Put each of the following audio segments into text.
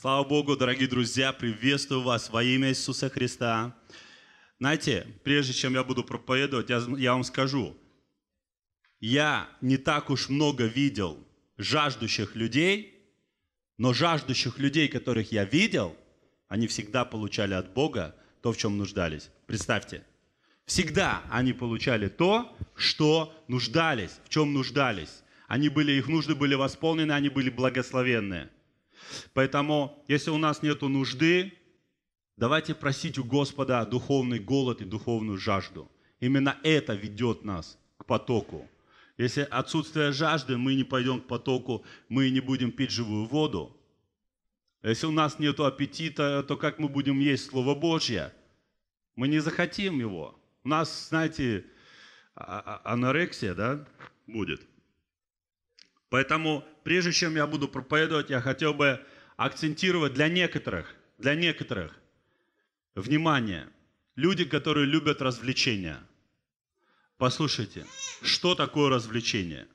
Слава Богу, дорогие друзья, приветствую вас во имя Иисуса Христа. Знаете, прежде чем я буду проповедовать, я, я вам скажу, я не так уж много видел жаждущих людей, но жаждущих людей, которых я видел, они всегда получали от Бога то, в чем нуждались. Представьте, всегда они получали то, что нуждались, в чем нуждались. Они были, их нужды были восполнены, они были благословенные. Поэтому, если у нас нет нужды, давайте просить у Господа духовный голод и духовную жажду. Именно это ведет нас к потоку. Если отсутствие жажды, мы не пойдем к потоку, мы не будем пить живую воду. Если у нас нет аппетита, то как мы будем есть Слово Божье? Мы не захотим его. У нас, знаете, а, а, анорексия, да, будет. Поэтому, прежде чем я буду проповедовать, я хотел бы акцентировать для некоторых, для некоторых, внимание, люди, которые любят развлечения. Послушайте, что такое развлечение?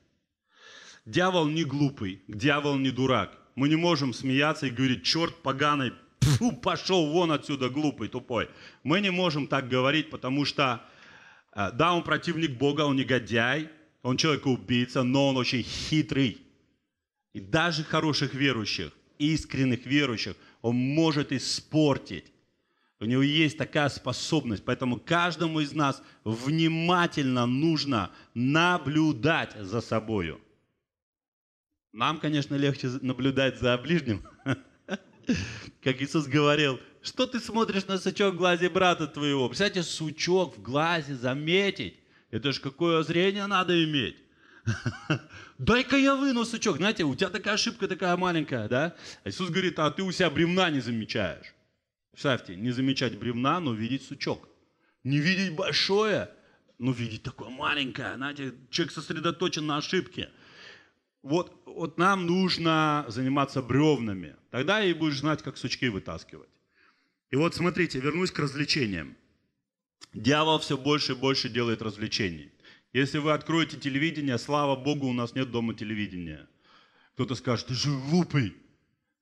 Дьявол не глупый, дьявол не дурак. Мы не можем смеяться и говорить, черт поганый, фу, пошел вон отсюда, глупый, тупой. Мы не можем так говорить, потому что, э, да, он противник Бога, он негодяй, он человек-убийца, но он очень хитрый. И даже хороших верующих, искренних верующих, он может испортить. У него есть такая способность. Поэтому каждому из нас внимательно нужно наблюдать за собою. Нам, конечно, легче наблюдать за ближним. Как Иисус говорил, что ты смотришь на сучок в глазе брата твоего? Представляете, сучок в глазе заметить. Это ж какое зрение надо иметь. Дай-ка я выну, сучок. Знаете, у тебя такая ошибка такая маленькая, да? Иисус говорит, а ты у себя бревна не замечаешь. Представьте, не замечать бревна, но видеть сучок. Не видеть большое, но видеть такое маленькое. Знаете, человек сосредоточен на ошибке. Вот, вот нам нужно заниматься бревнами. Тогда и будешь знать, как сучки вытаскивать. И вот смотрите, вернусь к развлечениям. Дьявол все больше и больше делает развлечений. Если вы откроете телевидение, слава богу, у нас нет дома телевидения. Кто-то скажет, ты же глупый,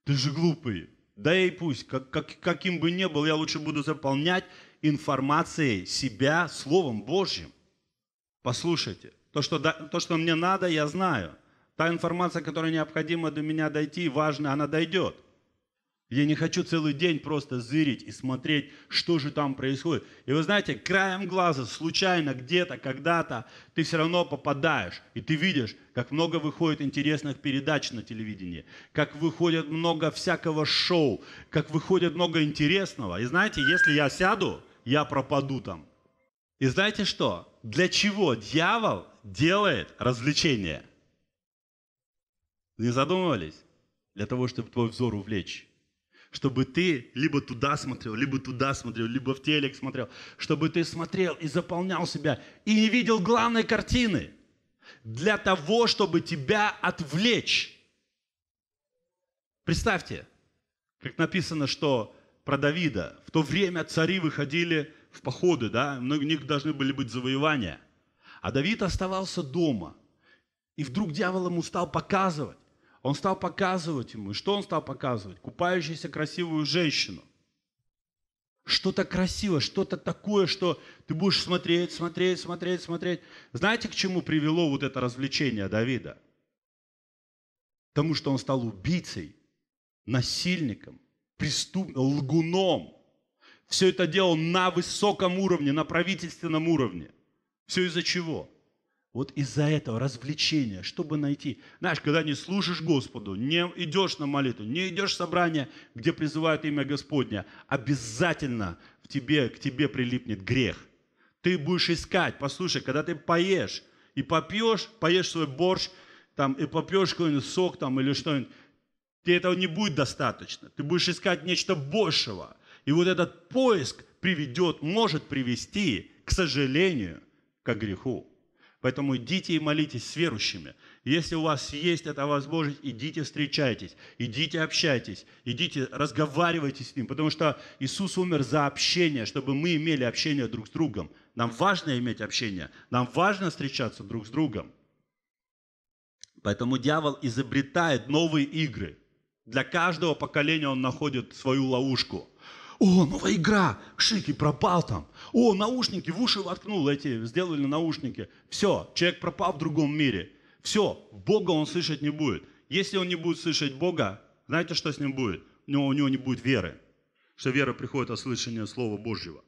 ты же глупый. Да и пусть, как, как, каким бы ни был, я лучше буду заполнять информацией себя Словом Божьим. Послушайте, то что, то, что мне надо, я знаю. Та информация, которая необходима для меня дойти, важная, она дойдет. Я не хочу целый день просто зырить и смотреть, что же там происходит. И вы знаете, краем глаза, случайно, где-то, когда-то, ты все равно попадаешь. И ты видишь, как много выходит интересных передач на телевидении, как выходит много всякого шоу, как выходит много интересного. И знаете, если я сяду, я пропаду там. И знаете что? Для чего дьявол делает развлечения? Не задумывались? Для того, чтобы твой взор увлечь чтобы ты либо туда смотрел, либо туда смотрел, либо в телек смотрел, чтобы ты смотрел и заполнял себя, и не видел главной картины, для того, чтобы тебя отвлечь. Представьте, как написано, что про Давида, в то время цари выходили в походы, да, у них должны были быть завоевания, а Давид оставался дома, и вдруг дьявол ему стал показывать, он стал показывать ему. И что он стал показывать? Купающуюся красивую женщину. Что-то красивое, что-то такое, что ты будешь смотреть, смотреть, смотреть, смотреть. Знаете, к чему привело вот это развлечение Давида? тому, что он стал убийцей, насильником, преступным, лгуном. Все это делал на высоком уровне, на правительственном уровне. Все из-за чего? Вот из-за этого развлечения, чтобы найти. Знаешь, когда не служишь Господу, не идешь на молитву, не идешь в собрание, где призывают имя Господня, обязательно в тебе, к тебе прилипнет грех. Ты будешь искать, послушай, когда ты поешь и попьешь, поешь свой борщ, там, и попьешь какой-нибудь сок там, или что-нибудь, тебе этого не будет достаточно. Ты будешь искать нечто большего. И вот этот поиск приведет, может привести, к сожалению, к греху. Поэтому идите и молитесь с верующими. Если у вас есть эта возможность, идите встречайтесь, идите общайтесь, идите разговаривайте с ним, потому что Иисус умер за общение, чтобы мы имели общение друг с другом. Нам важно иметь общение, нам важно встречаться друг с другом. Поэтому дьявол изобретает новые игры. Для каждого поколения он находит свою ловушку – о, новая игра, Шики пропал там. О, наушники, в уши воткнул эти, сделали наушники. Все, человек пропал в другом мире. Все, Бога он слышать не будет. Если он не будет слышать Бога, знаете, что с ним будет? Но у него не будет веры. Что вера приходит от слышания Слова Божьего.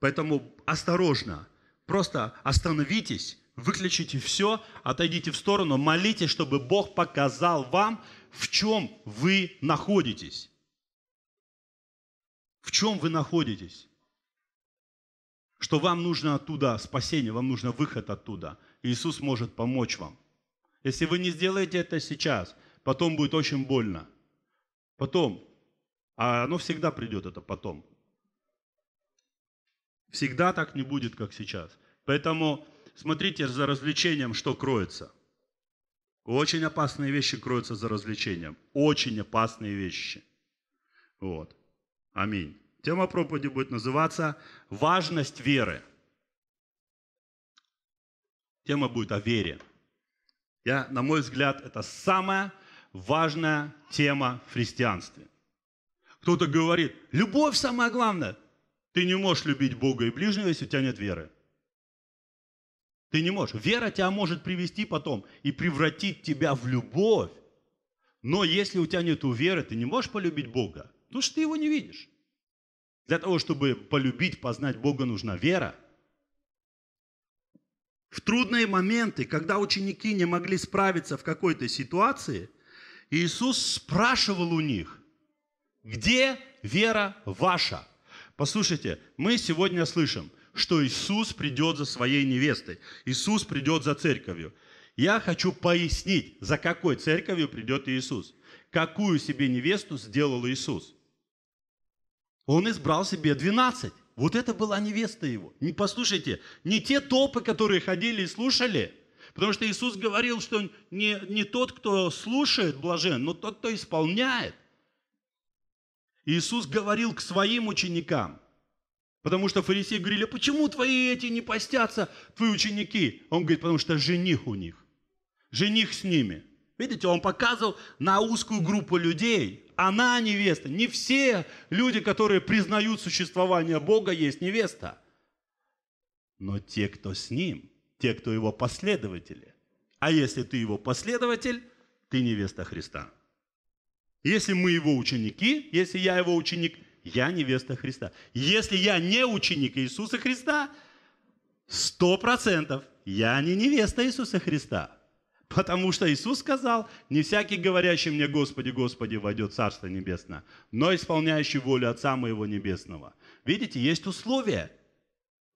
Поэтому осторожно. Просто остановитесь, выключите все, отойдите в сторону, молитесь, чтобы Бог показал вам, в чем вы находитесь в чем вы находитесь, что вам нужно оттуда спасение, вам нужно выход оттуда. Иисус может помочь вам. Если вы не сделаете это сейчас, потом будет очень больно. Потом. А оно всегда придет, это потом. Всегда так не будет, как сейчас. Поэтому смотрите за развлечением, что кроется. Очень опасные вещи кроются за развлечением. Очень опасные вещи. Вот. Аминь. Тема проповеди будет называться «Важность веры». Тема будет о вере. Я, на мой взгляд, это самая важная тема в христианстве. Кто-то говорит, любовь самое главное. Ты не можешь любить Бога и ближнего, если у тебя нет веры. Ты не можешь. Вера тебя может привести потом и превратить тебя в любовь. Но если у тебя нет веры, ты не можешь полюбить Бога. Потому что ты его не видишь. Для того, чтобы полюбить, познать Бога, нужна вера. В трудные моменты, когда ученики не могли справиться в какой-то ситуации, Иисус спрашивал у них, где вера ваша? Послушайте, мы сегодня слышим, что Иисус придет за своей невестой, Иисус придет за церковью. Я хочу пояснить, за какой церковью придет Иисус, какую себе невесту сделал Иисус. Он избрал себе 12. Вот это была невеста его. Не послушайте, не те топы, которые ходили и слушали, потому что Иисус говорил, что не, не тот, кто слушает блажен, но тот, кто исполняет. Иисус говорил к своим ученикам, потому что фарисеи говорили, почему твои эти не постятся, твои ученики? Он говорит, потому что жених у них, жених с ними. Видите, он показывал на узкую группу людей – она невеста. Не все люди, которые признают существование Бога, есть невеста. Но те, кто с Ним, те, кто Его последователи. А если ты Его последователь, ты невеста Христа. Если мы Его ученики, если я Его ученик, я невеста Христа. Если я не ученик Иисуса Христа, сто процентов я не невеста Иисуса Христа – Потому что Иисус сказал, не всякий говорящий мне «Господи, Господи» войдет в Царство Небесное, но исполняющий волю Отца Моего Небесного. Видите, есть условия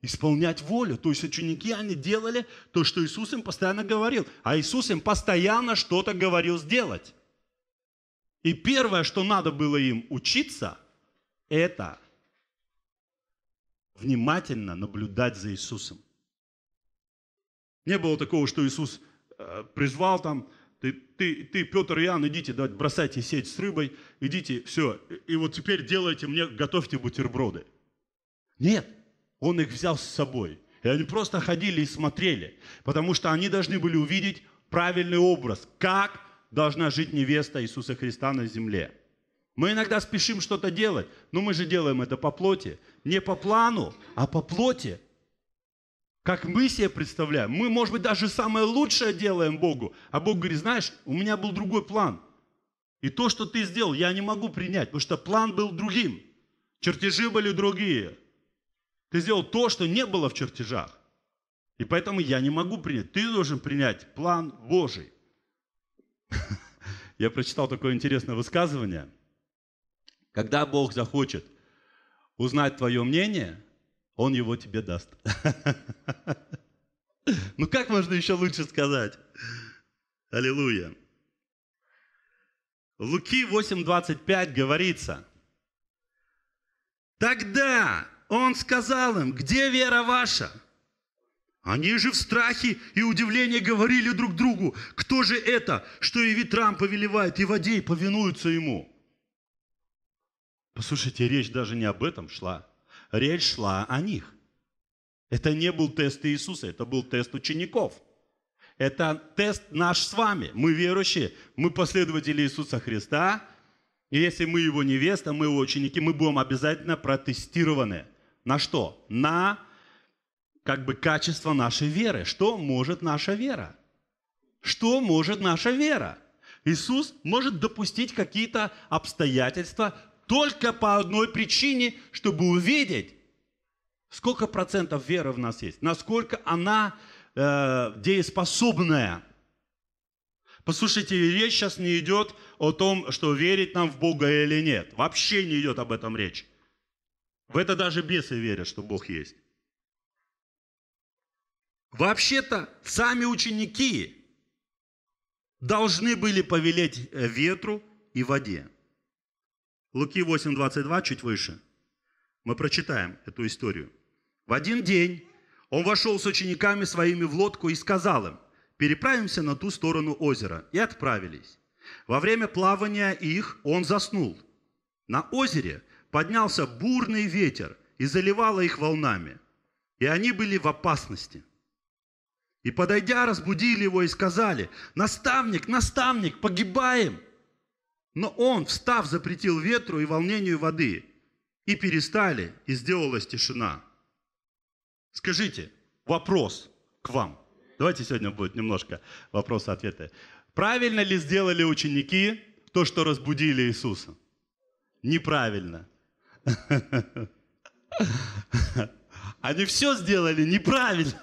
исполнять волю. То есть ученики, они делали то, что Иисус им постоянно говорил. А Иисус им постоянно что-то говорил сделать. И первое, что надо было им учиться, это внимательно наблюдать за Иисусом. Не было такого, что Иисус Э, призвал там, ты, ты, ты, Петр и Иоанн, идите, давайте, бросайте сеть с рыбой, идите, все, и вот теперь делайте мне, готовьте бутерброды. Нет, он их взял с собой. И они просто ходили и смотрели, потому что они должны были увидеть правильный образ, как должна жить невеста Иисуса Христа на земле. Мы иногда спешим что-то делать, но мы же делаем это по плоти. Не по плану, а по плоти как мы себе представляем. Мы, может быть, даже самое лучшее делаем Богу. А Бог говорит, знаешь, у меня был другой план. И то, что ты сделал, я не могу принять, потому что план был другим. Чертежи были другие. Ты сделал то, что не было в чертежах. И поэтому я не могу принять. Ты должен принять план Божий. Я прочитал такое интересное высказывание. Когда Бог захочет узнать твое мнение – он его тебе даст. Ну как можно еще лучше сказать? Аллилуйя. Луки 8.25 говорится, «Тогда он сказал им, где вера ваша?» Они же в страхе и удивлении говорили друг другу, кто же это, что и ветрам повелевает, и воде повинуются ему. Послушайте, речь даже не об этом шла речь шла о них. Это не был тест Иисуса, это был тест учеников. Это тест наш с вами. Мы верующие, мы последователи Иисуса Христа. И если мы его невеста, мы его ученики, мы будем обязательно протестированы. На что? На как бы качество нашей веры. Что может наша вера? Что может наша вера? Иисус может допустить какие-то обстоятельства, только по одной причине, чтобы увидеть, сколько процентов веры в нас есть, насколько она э, дееспособная. Послушайте, речь сейчас не идет о том, что верить нам в Бога или нет. Вообще не идет об этом речь. В это даже бесы верят, что Бог есть. Вообще-то сами ученики должны были повелеть э, ветру и воде. Луки 8.22, чуть выше, мы прочитаем эту историю. В один день он вошел с учениками своими в лодку и сказал им, переправимся на ту сторону озера. И отправились. Во время плавания их он заснул. На озере поднялся бурный ветер и заливало их волнами. И они были в опасности. И подойдя, разбудили его и сказали, «Наставник, наставник, погибаем!» Но он, встав, запретил ветру и волнению воды, и перестали, и сделалась тишина. Скажите, вопрос к вам. Давайте сегодня будет немножко вопрос ответы Правильно ли сделали ученики то, что разбудили Иисуса? Неправильно. Они все сделали неправильно.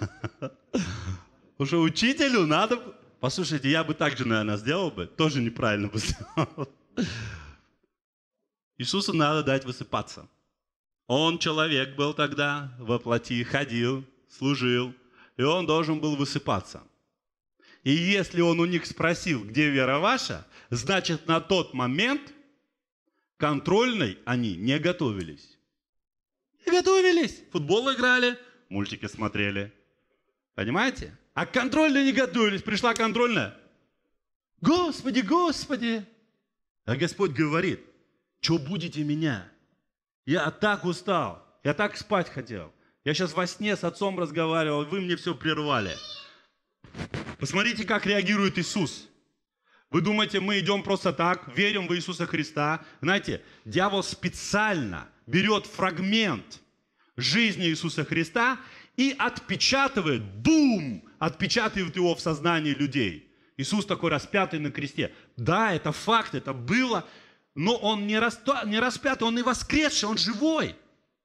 Уже учителю надо Послушайте, я бы также, наверное, сделал бы, тоже неправильно бы сделал. Иисусу надо дать высыпаться. Он человек был тогда, воплоти, ходил, служил, и он должен был высыпаться. И если он у них спросил, где вера ваша, значит, на тот момент контрольной они не готовились. Не готовились. Футбол играли, мультики смотрели. Понимаете? А контрольно негодуялись, пришла контрольная. Господи, Господи! А Господь говорит, что будете меня? Я так устал, я так спать хотел. Я сейчас во сне с отцом разговаривал, вы мне все прервали. Посмотрите, как реагирует Иисус. Вы думаете, мы идем просто так, верим в Иисуса Христа. Знаете, дьявол специально берет фрагмент жизни Иисуса Христа и отпечатывает, бум, отпечатывает его в сознании людей. Иисус такой распятый на кресте. Да, это факт, это было, но он не, распят, не распятый, он и воскресший, он живой.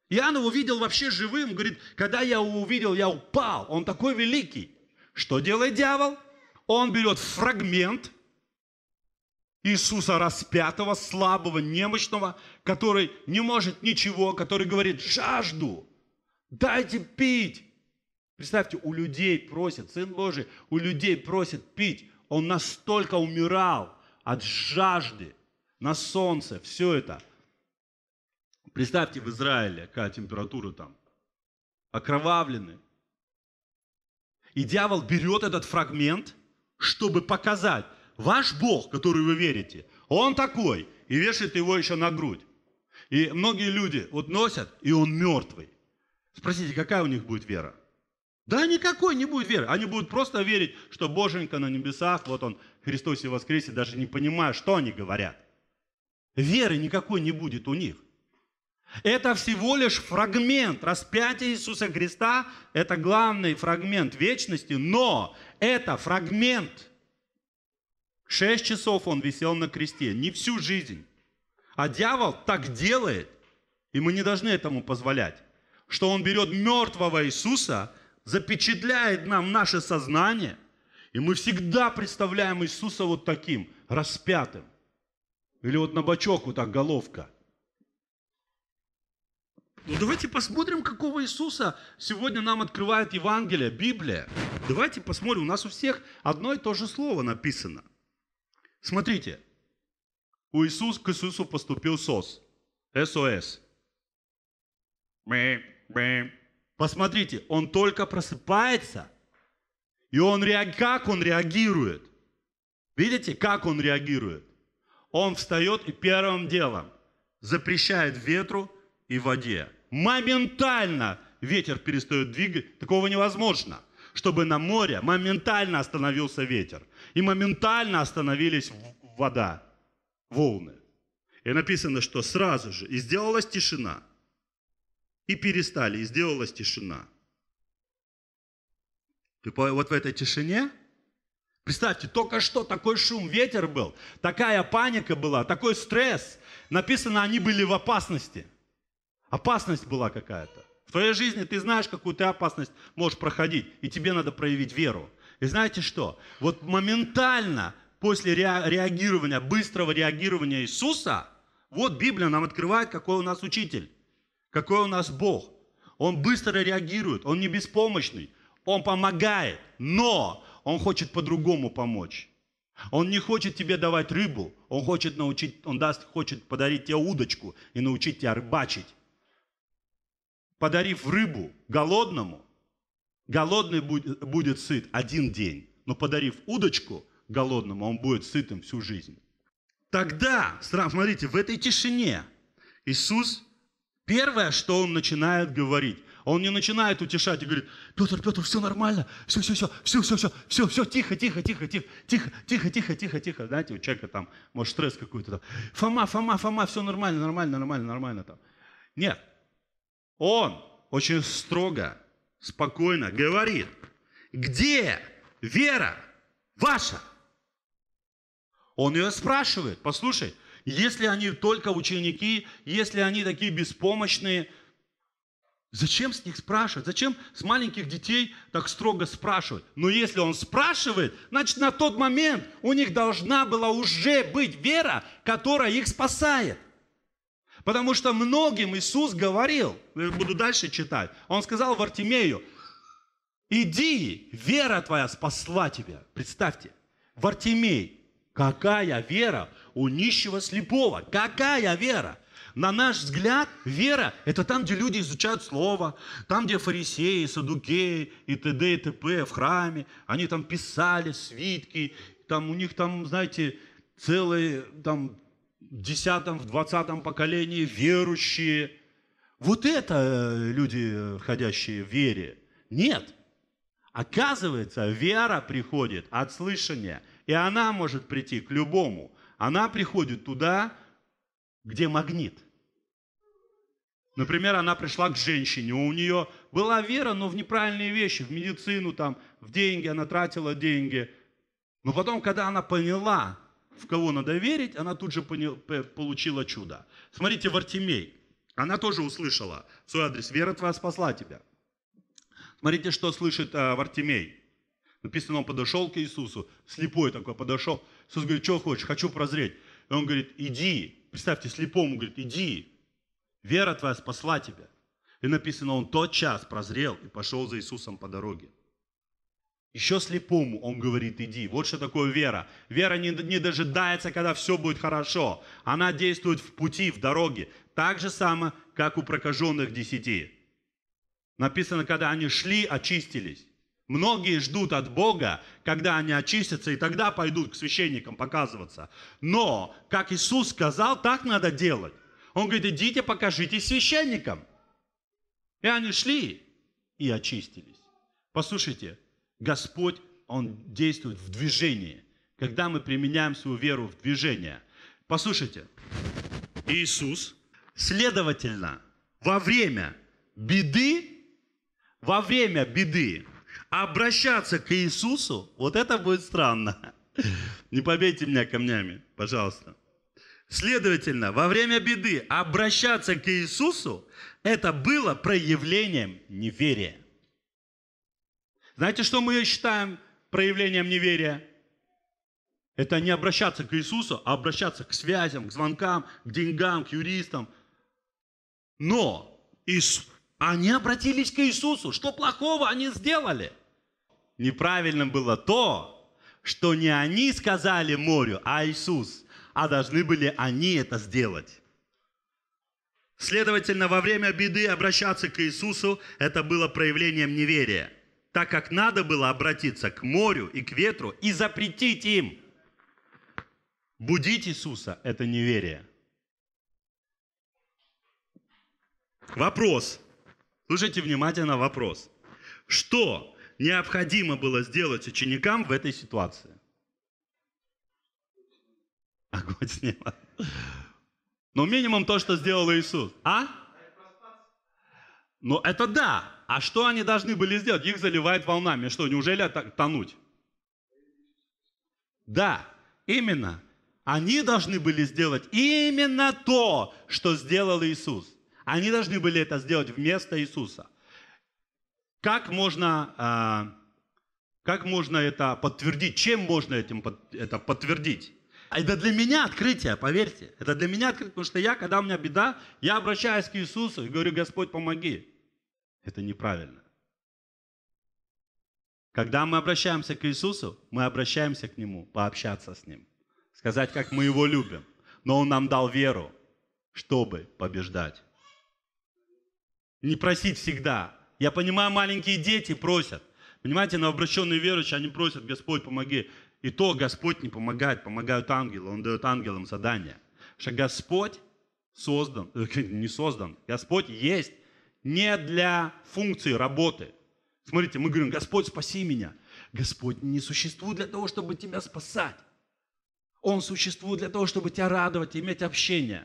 Иоанн его видел вообще живым, говорит, когда я его увидел, я упал, он такой великий. Что делает дьявол? Он берет фрагмент Иисуса распятого, слабого, немощного, который не может ничего, который говорит, жажду, дайте пить, Представьте, у людей просит Сын Божий, у людей просит пить. Он настолько умирал от жажды на солнце, все это. Представьте в Израиле, какая температура там. Окровавлены. И дьявол берет этот фрагмент, чтобы показать, ваш Бог, который вы верите, он такой, и вешает его еще на грудь. И многие люди вот носят, и он мертвый. Спросите, какая у них будет вера? Да никакой не будет веры. Они будут просто верить, что Боженька на небесах, вот он, Христос и воскресе, даже не понимая, что они говорят. Веры никакой не будет у них. Это всего лишь фрагмент распятия Иисуса Христа, это главный фрагмент вечности, но это фрагмент. Шесть часов он висел на кресте, не всю жизнь. А дьявол так делает, и мы не должны этому позволять, что он берет мертвого Иисуса – запечатляет нам наше сознание, и мы всегда представляем Иисуса вот таким, распятым. Или вот на бочок вот так головка. Ну давайте посмотрим, какого Иисуса сегодня нам открывает Евангелие, Библия. Давайте посмотрим, у нас у всех одно и то же слово написано. Смотрите, у Иисус, к Иисусу поступил СОС. СОС. Посмотрите, он только просыпается, и он реаг... как он реагирует? Видите, как он реагирует? Он встает и первым делом запрещает ветру и воде. Моментально ветер перестает двигать. Такого невозможно, чтобы на море моментально остановился ветер. И моментально остановились вода, волны. И написано, что сразу же. И сделалась тишина – и перестали, и сделалась тишина. Ты вот в этой тишине Представьте, только что такой шум, ветер был, такая паника была, такой стресс. Написано, они были в опасности. Опасность была какая-то. В твоей жизни ты знаешь, какую ты опасность можешь проходить, и тебе надо проявить веру. И знаете что? Вот моментально после реагирования, быстрого реагирования Иисуса, вот Библия нам открывает, какой у нас учитель. Какой у нас Бог? Он быстро реагирует, он не беспомощный, он помогает, но он хочет по-другому помочь. Он не хочет тебе давать рыбу, он хочет научить, он даст, хочет подарить тебе удочку и научить тебя рыбачить. Подарив рыбу голодному, голодный будет, будет сыт один день, но подарив удочку голодному, он будет сытым всю жизнь. Тогда, смотрите, в этой тишине Иисус Первое, что он начинает говорить, он не начинает утешать и говорит, Петр, Петр, все нормально, все, все, все, все, все, все, все, все, тихо, тихо, тихо, тихо, тихо, тихо, тихо, тихо, тихо, знаете, у человека там, может, стресс какой-то там, Фома, Фома, Фома, все нормально, нормально, нормально, нормально там. Нет, он очень строго, спокойно говорит, где вера ваша? Он ее спрашивает, послушай, если они только ученики, если они такие беспомощные, зачем с них спрашивать? Зачем с маленьких детей так строго спрашивать? Но если он спрашивает, значит на тот момент у них должна была уже быть вера, которая их спасает. Потому что многим Иисус говорил, я буду дальше читать, он сказал Вартимею, иди, вера твоя спасла тебя. Представьте, Вартимей, какая вера у нищего слепого. Какая вера? На наш взгляд, вера – это там, где люди изучают Слово, там, где фарисеи, садукеи и т.д. и т.п. в храме, они там писали свитки, там у них там, знаете, целые там в десятом, в двадцатом поколении верующие. Вот это э, люди, э, ходящие в вере. Нет. Оказывается, вера приходит от слышания, и она может прийти к любому она приходит туда, где магнит. Например, она пришла к женщине, у нее была вера, но в неправильные вещи, в медицину, там, в деньги, она тратила деньги. Но потом, когда она поняла, в кого надо верить, она тут же получила чудо. Смотрите, Вартимей, она тоже услышала свой адрес, вера твоя спасла тебя. Смотрите, что слышит э, Вартимей. Написано, он подошел к Иисусу, слепой такой подошел, Иисус говорит, что хочешь? Хочу прозреть. И он говорит, иди. Представьте, слепому говорит, иди. Вера твоя спасла тебя. И написано, он тот час прозрел и пошел за Иисусом по дороге. Еще слепому он говорит, иди. Вот что такое вера. Вера не, не дожидается, когда все будет хорошо. Она действует в пути, в дороге. Так же самое, как у прокаженных десяти. Написано, когда они шли, очистились. Многие ждут от Бога, когда они очистятся, и тогда пойдут к священникам показываться. Но, как Иисус сказал, так надо делать. Он говорит, идите покажите священникам. И они шли и очистились. Послушайте, Господь, Он действует в движении, когда мы применяем свою веру в движение. Послушайте, Иисус, следовательно, во время беды, во время беды обращаться к Иисусу, вот это будет странно. Не побейте меня камнями, пожалуйста. Следовательно, во время беды обращаться к Иисусу, это было проявлением неверия. Знаете, что мы считаем проявлением неверия? Это не обращаться к Иисусу, а обращаться к связям, к звонкам, к деньгам, к юристам. Но Иисус, они обратились к Иисусу. Что плохого они сделали? Неправильным было то, что не они сказали морю, а Иисус, а должны были они это сделать. Следовательно, во время беды обращаться к Иисусу – это было проявлением неверия, так как надо было обратиться к морю и к ветру и запретить им. Будить Иисуса – это неверие. Вопрос. Слушайте внимательно вопрос. Что необходимо было сделать ученикам в этой ситуации? Огонь а с сняло. Но ну, минимум то, что сделал Иисус. А? Но ну, это да. А что они должны были сделать? Их заливает волнами. Что, неужели тонуть? Да, именно. Они должны были сделать именно то, что сделал Иисус. Они должны были это сделать вместо Иисуса. Как можно, а, как можно это подтвердить? Чем можно этим это подтвердить? А это для меня открытие, поверьте. Это для меня открытие, потому что я, когда у меня беда, я обращаюсь к Иисусу и говорю, Господь, помоги. Это неправильно. Когда мы обращаемся к Иисусу, мы обращаемся к Нему, пообщаться с Ним, сказать, как мы Его любим. Но Он нам дал веру, чтобы побеждать. Не просить всегда, я понимаю, маленькие дети просят. Понимаете, новообращенные верующие, они просят, Господь, помоги. И то Господь не помогает, помогают ангелы, Он дает ангелам задание. Что Господь создан, э, не создан, Господь есть не для функции работы. Смотрите, мы говорим, Господь, спаси меня. Господь не существует для того, чтобы тебя спасать. Он существует для того, чтобы тебя радовать, иметь общение.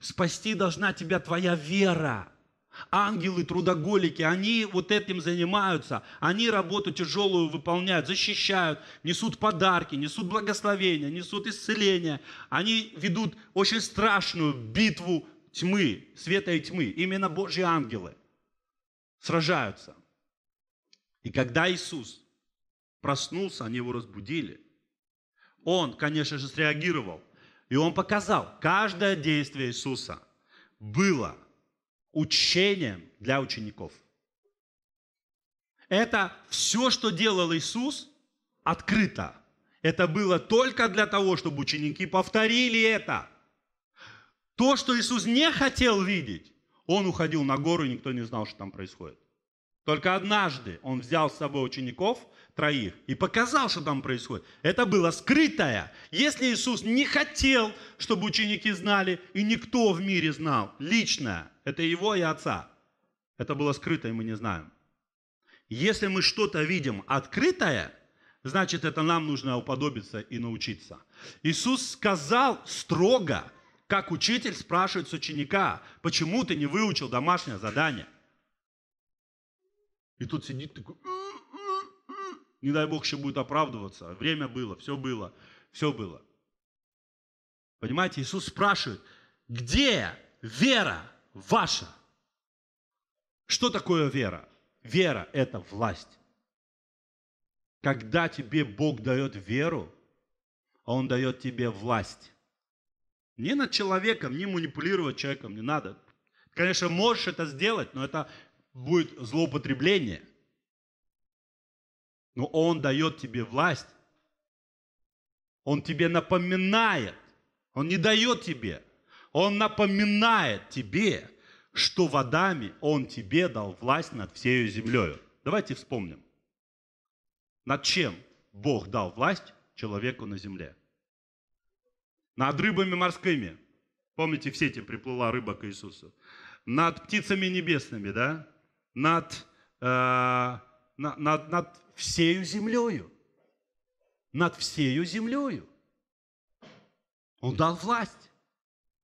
Спасти должна тебя твоя вера. Ангелы, трудоголики, они вот этим занимаются, они работу тяжелую выполняют, защищают, несут подарки, несут благословения, несут исцеления. Они ведут очень страшную битву тьмы, света и тьмы. Именно Божьи ангелы сражаются. И когда Иисус проснулся, они его разбудили. Он, конечно же, среагировал. И он показал, каждое действие Иисуса было учением для учеников. Это все, что делал Иисус, открыто. Это было только для того, чтобы ученики повторили это. То, что Иисус не хотел видеть, он уходил на гору, и никто не знал, что там происходит. Только однажды он взял с собой учеников, троих и показал, что там происходит. Это было скрытое. Если Иисус не хотел, чтобы ученики знали, и никто в мире знал, личное, это его и отца. Это было скрыто, и мы не знаем. Если мы что-то видим открытое, значит, это нам нужно уподобиться и научиться. Иисус сказал строго, как учитель спрашивает с ученика, почему ты не выучил домашнее задание? И тут сидит такой, не дай Бог еще будет оправдываться. Время было, все было, все было. Понимаете, Иисус спрашивает, где вера ваша? Что такое вера? Вера – это власть. Когда тебе Бог дает веру, а Он дает тебе власть. Не над человеком, не манипулировать человеком не надо. Конечно, можешь это сделать, но это будет злоупотребление – но Он дает тебе власть. Он тебе напоминает. Он не дает тебе. Он напоминает тебе, что в Адаме Он тебе дал власть над всею землей. Давайте вспомним. Над чем Бог дал власть человеку на земле? Над рыбами морскими. Помните, в сети приплыла рыба к Иисусу. Над птицами небесными, да? Над, э, над, над всею землею. Над всею землею. Он дал власть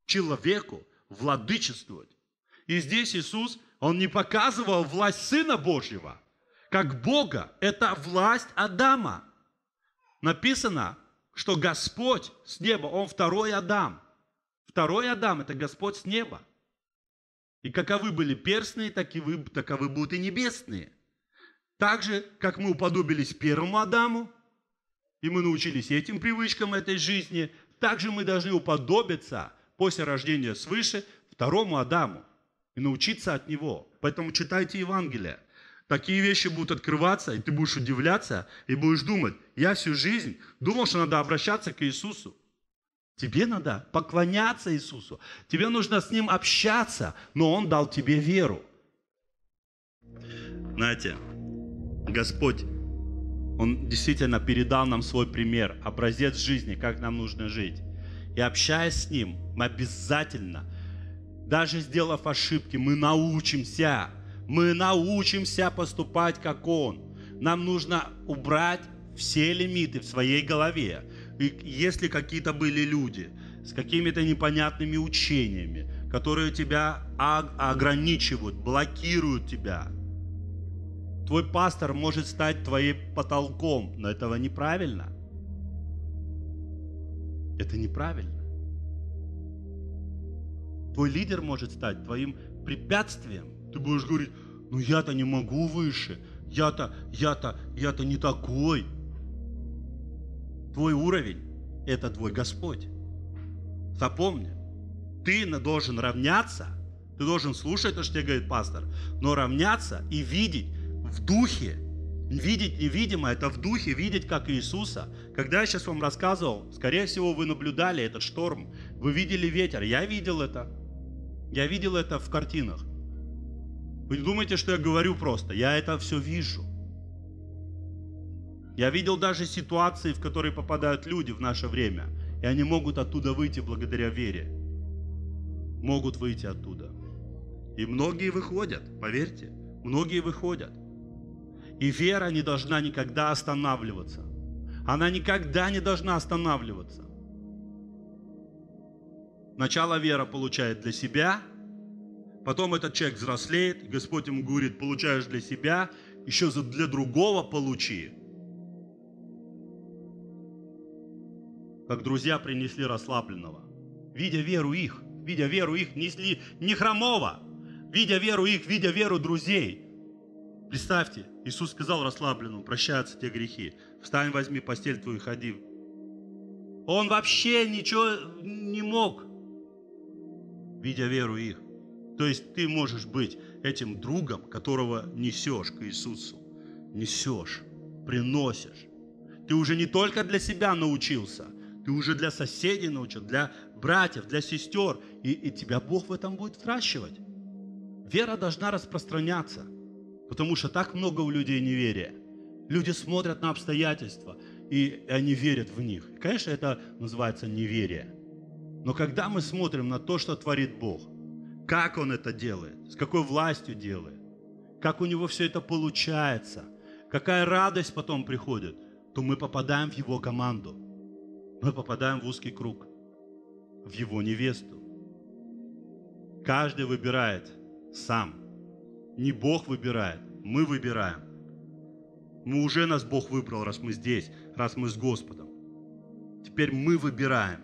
человеку владычествовать. И здесь Иисус, он не показывал власть Сына Божьего, как Бога. Это власть Адама. Написано, что Господь с неба, Он второй Адам. Второй Адам – это Господь с неба. И каковы были перстные, вы таковы будут и небесные – так же, как мы уподобились первому Адаму, и мы научились этим привычкам этой жизни, также мы должны уподобиться после рождения свыше второму Адаму и научиться от него. Поэтому читайте Евангелие. Такие вещи будут открываться, и ты будешь удивляться, и будешь думать, я всю жизнь думал, что надо обращаться к Иисусу. Тебе надо поклоняться Иисусу. Тебе нужно с Ним общаться, но Он дал тебе веру. Знаете, Господь, Он действительно передал нам свой пример, образец жизни, как нам нужно жить. И общаясь с Ним, мы обязательно, даже сделав ошибки, мы научимся, мы научимся поступать, как Он. Нам нужно убрать все лимиты в своей голове. И если какие-то были люди с какими-то непонятными учениями, которые тебя а-, ограничивают, блокируют тебя – твой пастор может стать твоим потолком, но этого неправильно. Это неправильно. Твой лидер может стать твоим препятствием. Ты будешь говорить, ну я-то не могу выше, я-то, я-то, я-то не такой. Твой уровень – это твой Господь. Запомни, ты должен равняться, ты должен слушать то, что тебе говорит пастор, но равняться и видеть, в духе. Видеть невидимо – это в духе, видеть как Иисуса. Когда я сейчас вам рассказывал, скорее всего, вы наблюдали этот шторм, вы видели ветер. Я видел это. Я видел это в картинах. Вы не думаете, что я говорю просто. Я это все вижу. Я видел даже ситуации, в которые попадают люди в наше время. И они могут оттуда выйти благодаря вере. Могут выйти оттуда. И многие выходят, поверьте. Многие выходят. И вера не должна никогда останавливаться. Она никогда не должна останавливаться. Начало вера получает для себя, потом этот человек взрослеет, и Господь ему говорит, получаешь для себя, еще для другого получи. Как друзья принесли расслабленного. Видя веру их, видя веру их, несли не хромого, видя веру их, видя веру друзей. Представьте, Иисус сказал расслабленному, прощаются те грехи. Встань, возьми постель твою и ходи. Он вообще ничего не мог, видя веру их. То есть ты можешь быть этим другом, которого несешь к Иисусу. Несешь, приносишь. Ты уже не только для себя научился, ты уже для соседей научил, для братьев, для сестер. И, и тебя Бог в этом будет взращивать. Вера должна распространяться. Потому что так много у людей неверия. Люди смотрят на обстоятельства, и они верят в них. Конечно, это называется неверие. Но когда мы смотрим на то, что творит Бог, как Он это делает, с какой властью делает, как у Него все это получается, какая радость потом приходит, то мы попадаем в Его команду. Мы попадаем в узкий круг, в Его невесту. Каждый выбирает сам – не Бог выбирает, мы выбираем. Мы ну, уже нас Бог выбрал, раз мы здесь, раз мы с Господом. Теперь мы выбираем,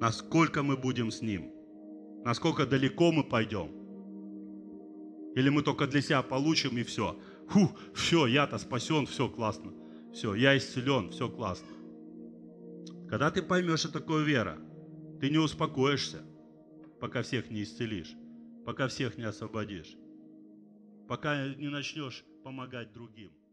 насколько мы будем с Ним, насколько далеко мы пойдем. Или мы только для себя получим и все. Фу, все, я-то спасен, все классно. Все, я исцелен, все классно. Когда ты поймешь, что такое вера, ты не успокоишься, пока всех не исцелишь, пока всех не освободишь пока не начнешь помогать другим.